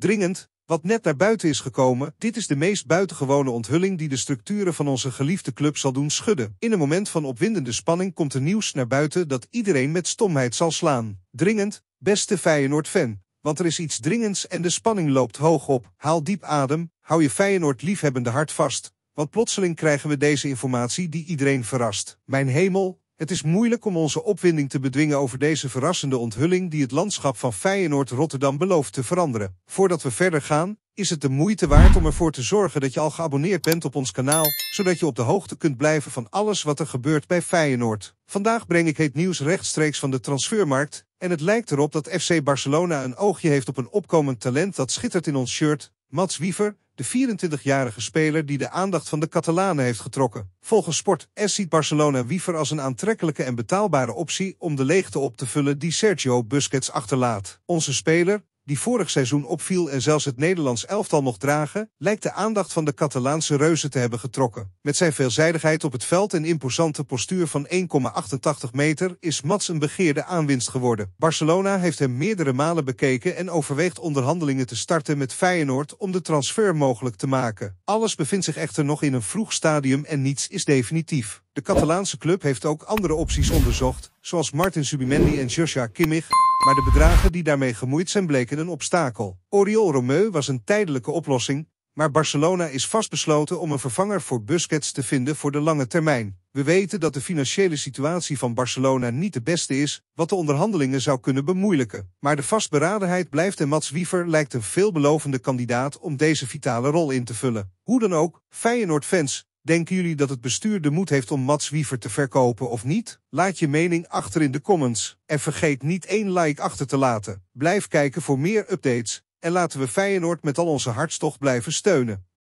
dringend, wat net naar buiten is gekomen, dit is de meest buitengewone onthulling die de structuren van onze geliefde club zal doen schudden. In een moment van opwindende spanning komt er nieuws naar buiten dat iedereen met stomheid zal slaan. Dringend, beste Feyenoord-fan, want er is iets dringends en de spanning loopt hoog op. Haal diep adem, hou je Feyenoord-liefhebbende hart vast, want plotseling krijgen we deze informatie die iedereen verrast. Mijn hemel, het is moeilijk om onze opwinding te bedwingen over deze verrassende onthulling die het landschap van Feyenoord Rotterdam belooft te veranderen. Voordat we verder gaan, is het de moeite waard om ervoor te zorgen dat je al geabonneerd bent op ons kanaal, zodat je op de hoogte kunt blijven van alles wat er gebeurt bij Feyenoord. Vandaag breng ik het nieuws rechtstreeks van de transfermarkt en het lijkt erop dat FC Barcelona een oogje heeft op een opkomend talent dat schittert in ons shirt, Mats Wiever, de 24-jarige speler die de aandacht van de Catalanen heeft getrokken. Volgens Sport S ziet Barcelona Wiever als een aantrekkelijke en betaalbare optie om de leegte op te vullen die Sergio Busquets achterlaat. Onze speler, die vorig seizoen opviel en zelfs het Nederlands elftal mocht dragen, lijkt de aandacht van de Catalaanse reuzen te hebben getrokken. Met zijn veelzijdigheid op het veld en imposante postuur van 1,88 meter is Mats een begeerde aanwinst geworden. Barcelona heeft hem meerdere malen bekeken en overweegt onderhandelingen te starten met Feyenoord om de transfer mogelijk te maken. Alles bevindt zich echter nog in een vroeg stadium en niets is definitief. De Catalaanse club heeft ook andere opties onderzocht, zoals Martin Subimendi en Joshua Kimmich, maar de bedragen die daarmee gemoeid zijn bleken een obstakel. Oriol Romeu was een tijdelijke oplossing, maar Barcelona is vastbesloten om een vervanger voor Busquets te vinden voor de lange termijn. We weten dat de financiële situatie van Barcelona niet de beste is, wat de onderhandelingen zou kunnen bemoeilijken. Maar de vastberadenheid blijft en Mats Wiever lijkt een veelbelovende kandidaat om deze vitale rol in te vullen. Hoe dan ook, Feyenoord-fans, Denken jullie dat het bestuur de moed heeft om Mats Wiever te verkopen of niet? Laat je mening achter in de comments. En vergeet niet één like achter te laten. Blijf kijken voor meer updates. En laten we Feyenoord met al onze hartstocht blijven steunen.